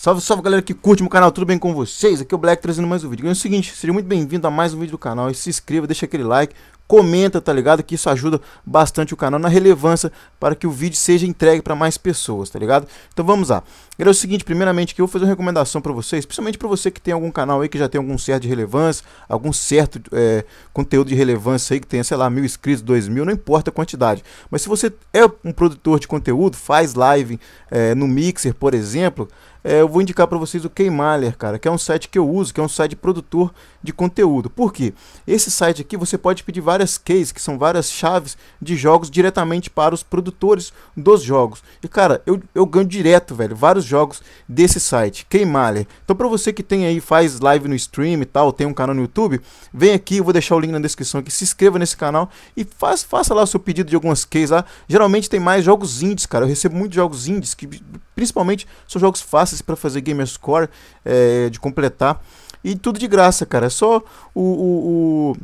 Salve, salve galera que curte meu canal, tudo bem com vocês? Aqui é o Black trazendo mais um vídeo. E é o seguinte, seja muito bem-vindo a mais um vídeo do canal. E se inscreva, deixa aquele like, comenta, tá ligado? Que isso ajuda bastante o canal na relevância para que o vídeo seja entregue para mais pessoas, tá ligado? Então vamos lá. Galera, é o seguinte, primeiramente que eu vou fazer uma recomendação para vocês, principalmente para você que tem algum canal aí que já tem algum certo de relevância, algum certo é, conteúdo de relevância aí que tenha, sei lá, mil inscritos, dois mil, não importa a quantidade. Mas se você é um produtor de conteúdo, faz live é, no Mixer, por exemplo, é, eu vou indicar para vocês o Keymaler, cara, que é um site que eu uso, que é um site produtor de conteúdo. Por quê? Esse site aqui você pode pedir várias keys, que são várias chaves de jogos diretamente para os produtores dos jogos. E cara, eu, eu ganho direto, velho, vários jogos desse site, Keymaler. Então para você que tem aí, faz live no stream e tal, tem um canal no YouTube, vem aqui, eu vou deixar o link na descrição aqui, se inscreva nesse canal e faz, faça lá o seu pedido de algumas keys lá. Geralmente tem mais jogos indies, cara. Eu recebo muitos jogos indies que Principalmente são jogos fáceis para fazer gamerscore, é, de completar. E tudo de graça, cara. É só o, o, o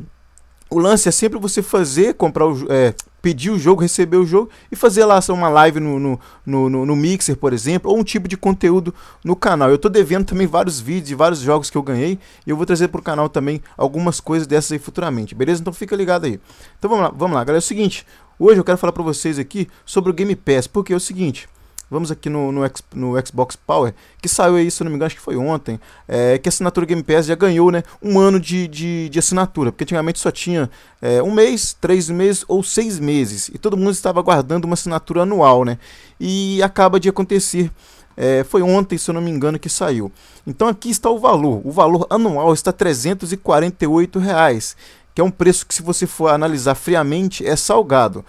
o lance é sempre você fazer, comprar o, é, pedir o jogo, receber o jogo e fazer lá assim, uma live no, no, no, no, Mixer, por exemplo, ou um tipo de conteúdo no canal. Eu tô devendo também vários vídeos e vários jogos que eu ganhei e eu vou trazer para o canal também algumas coisas dessas aí futuramente, beleza? Então fica ligado aí. Então vamos lá, vamos lá, galera. É o seguinte, hoje eu quero falar para vocês aqui sobre o Game Pass, porque é o seguinte... Vamos aqui no, no, X, no, Xbox Power, que saiu aí, se não me engano, acho que foi ontem, é, que a assinatura Game Pass já ganhou né, um ano de, de, de assinatura, porque antigamente só tinha é, um mês, três meses ou seis meses, e todo mundo estava aguardando uma assinatura anual, né? E acaba de acontecer. É, foi ontem, se eu não me engano, que saiu. Então aqui está o valor. O valor anual está R$ reais, que é um preço que, se você for analisar friamente, é salgado.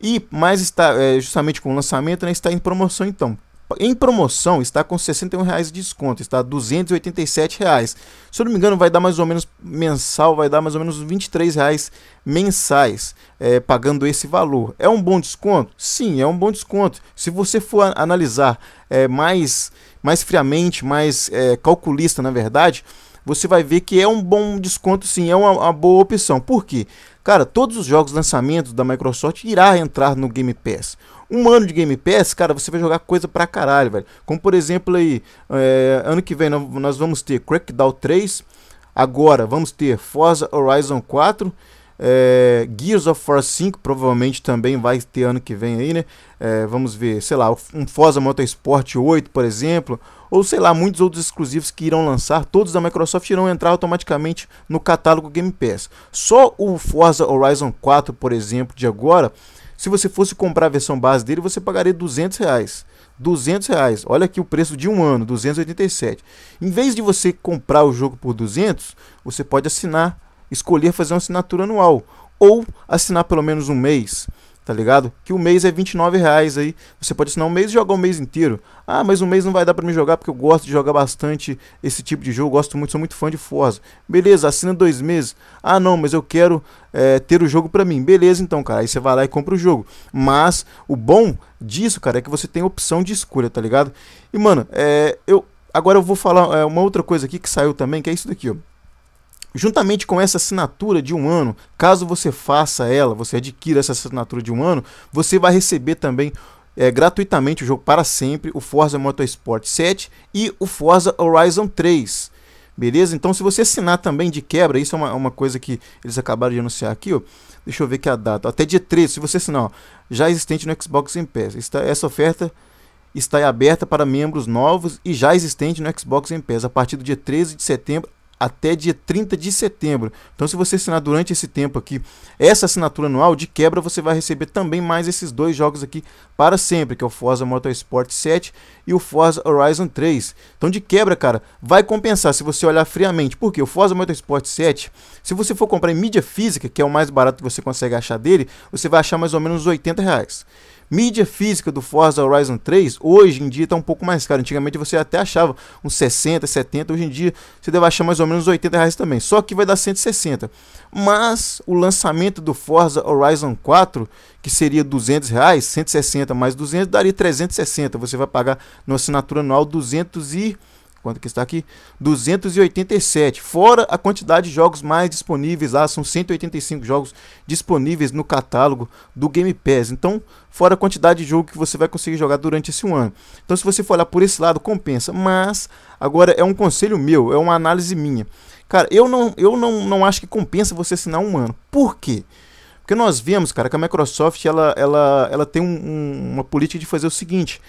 E mais está, é, justamente com o lançamento, né, está em promoção então. Em promoção está com 61 reais de desconto, está 287 reais Se eu não me engano, vai dar mais ou menos mensal, vai dar mais ou menos 23 reais mensais, é, pagando esse valor. É um bom desconto? Sim, é um bom desconto. Se você for analisar é, mais, mais friamente, mais é, calculista, na verdade, você vai ver que é um bom desconto, sim, é uma, uma boa opção. Por quê? Cara, todos os jogos lançamentos da Microsoft irá entrar no Game Pass. Um ano de Game Pass, cara, você vai jogar coisa pra caralho, velho. Como por exemplo aí, é, ano que vem nós vamos ter Crackdown 3, agora vamos ter Forza Horizon 4 é, Gears of War 5 provavelmente também vai ter ano que vem aí, né? É, vamos ver, sei lá, um Forza Motorsport 8, por exemplo, ou sei lá, muitos outros exclusivos que irão lançar, todos da Microsoft irão entrar automaticamente no catálogo Game Pass. Só o Forza Horizon 4, por exemplo, de agora, se você fosse comprar a versão base dele, você pagaria 200 reais. 200 reais. Olha aqui o preço de um ano, 287. Em vez de você comprar o jogo por 200, você pode assinar escolher fazer uma assinatura anual ou assinar pelo menos um mês, tá ligado? Que o mês é 29 reais aí, você pode assinar um mês e jogar o um mês inteiro. Ah, mas um mês não vai dar para me jogar porque eu gosto de jogar bastante esse tipo de jogo, gosto muito, sou muito fã de Forza. Beleza, assina dois meses. Ah, não, mas eu quero é, ter o jogo para mim. Beleza, então, cara, aí você vai lá e compra o jogo. Mas o bom disso, cara, é que você tem opção de escolha, tá ligado? E mano, é, eu agora eu vou falar é, uma outra coisa aqui que saiu também, que é isso daqui, ó. Juntamente com essa assinatura de um ano, caso você faça ela, você adquira essa assinatura de um ano, você vai receber também é, gratuitamente o jogo para sempre, o Forza Motorsport 7 e o Forza Horizon 3. Beleza? Então, se você assinar também de quebra, isso é uma, uma coisa que eles acabaram de anunciar aqui, ó. Deixa eu ver que a data. Até dia 13, se você assinar, ó, já é existente no Xbox Game Pass. Está, essa oferta está aberta para membros novos e já é existente no Xbox Game Pass a partir do dia 13 de setembro até dia 30 de setembro. Então, se você assinar durante esse tempo aqui essa assinatura anual, de quebra você vai receber também mais esses dois jogos aqui para sempre, que é o Forza Motorsport 7 e o Forza Horizon 3. Então, de quebra, cara, vai compensar se você olhar friamente, porque o Forza Motorsport 7, se você for comprar em mídia física, que é o mais barato que você consegue achar dele, você vai achar mais ou menos 80 reais. Mídia física do Forza Horizon 3 hoje em dia está um pouco mais cara. Antigamente você até achava uns 60, 70. Hoje em dia você deve achar mais ou menos 80 reais também. Só que vai dar 160. Mas o lançamento do Forza Horizon 4, que seria 200 reais, 160 mais 200 daria 360. Você vai pagar na assinatura anual 200 e quanto que está aqui? 287, fora a quantidade de jogos mais disponíveis lá, ah, são 185 jogos disponíveis no catálogo do Game Pass. Então, fora a quantidade de jogo que você vai conseguir jogar durante esse um ano. Então, se você for olhar por esse lado, compensa, mas agora é um conselho meu, é uma análise minha. Cara, eu não, eu não, não acho que compensa você assinar um ano. Por quê? Porque nós vemos, cara, que a Microsoft ela, ela, ela tem um, um, uma política de fazer o seguinte: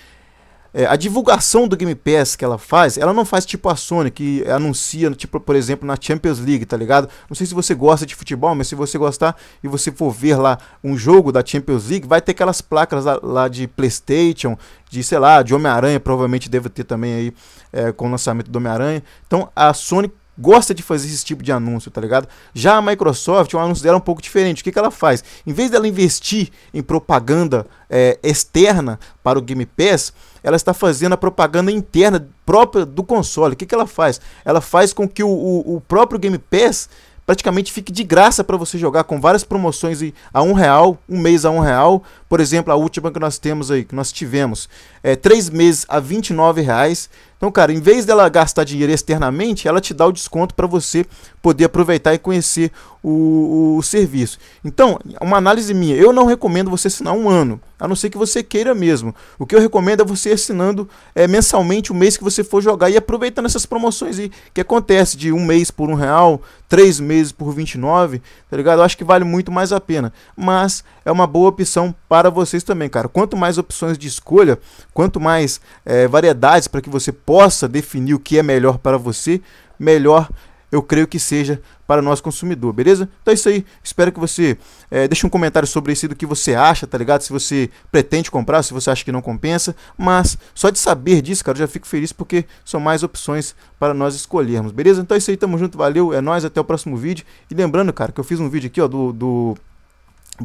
é, a divulgação do Game Pass que ela faz, ela não faz tipo a Sony, que anuncia, tipo, por exemplo, na Champions League, tá ligado? Não sei se você gosta de futebol, mas se você gostar e você for ver lá um jogo da Champions League, vai ter aquelas placas lá, lá de PlayStation, de, sei lá, de Homem-Aranha, provavelmente deve ter também aí é, com o lançamento do Homem-Aranha. Então a Sony gosta de fazer esse tipo de anúncio, tá ligado? Já a Microsoft, o anúncio dela é um pouco diferente. O que, que ela faz? Em vez dela investir em propaganda é, externa para o Game Pass, ela está fazendo a propaganda interna própria do console. O que, que ela faz? Ela faz com que o, o, o próprio Game Pass praticamente fique de graça para você jogar com várias promoções a um real, um mês a um real. Por exemplo, a última que nós temos aí, que nós tivemos, é, três meses a 29 reais, então, cara, em vez dela gastar dinheiro externamente, ela te dá o desconto para você poder aproveitar e conhecer o, o, serviço. Então, uma análise minha, eu não recomendo você assinar um ano, a não ser que você queira mesmo. O que eu recomendo é você assinando é, mensalmente o mês que você for jogar e aproveitando essas promoções aí, que acontece de um mês por um real, três meses por 29, tá ligado? Eu acho que vale muito mais a pena. Mas é uma boa opção para vocês também, cara. Quanto mais opções de escolha, quanto mais é, variedades para que você possa definir o que é melhor para você, melhor eu creio que seja para nós consumidor, beleza? Então é isso aí. Espero que você é, deixe um comentário sobre isso do que você acha, tá ligado? Se você pretende comprar, se você acha que não compensa. Mas só de saber disso, cara, eu já fico feliz porque são mais opções para nós escolhermos, beleza? Então é isso aí, tamo junto, valeu, é nóis, até o próximo vídeo. E lembrando, cara, que eu fiz um vídeo aqui, ó, do, do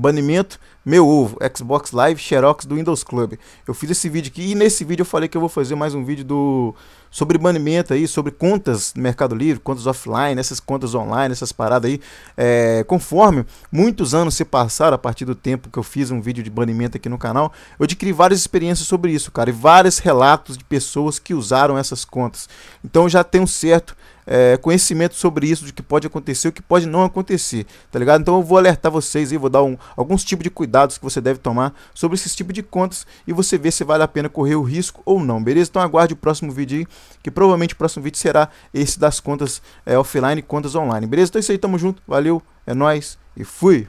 Banimento, meu ovo, Xbox Live, Xerox do Windows Club. Eu fiz esse vídeo aqui e nesse vídeo eu falei que eu vou fazer mais um vídeo do sobre banimento aí, sobre contas no Mercado Livre, contas offline, essas contas online, essas paradas aí. É, conforme muitos anos se passaram a partir do tempo que eu fiz um vídeo de banimento aqui no canal, eu adquiri várias experiências sobre isso, cara, e vários relatos de pessoas que usaram essas contas. Então já tem um certo é, conhecimento sobre isso, de que pode acontecer, o que pode não acontecer, tá ligado? Então eu vou alertar vocês e vou dar um, alguns tipos de cuidados que você deve tomar sobre esse tipo de contas e você ver se vale a pena correr o risco ou não, beleza? Então aguarde o próximo vídeo aí, que provavelmente o próximo vídeo será esse das contas é, offline e contas online, beleza? Então é isso aí, tamo junto, valeu, é nóis e fui!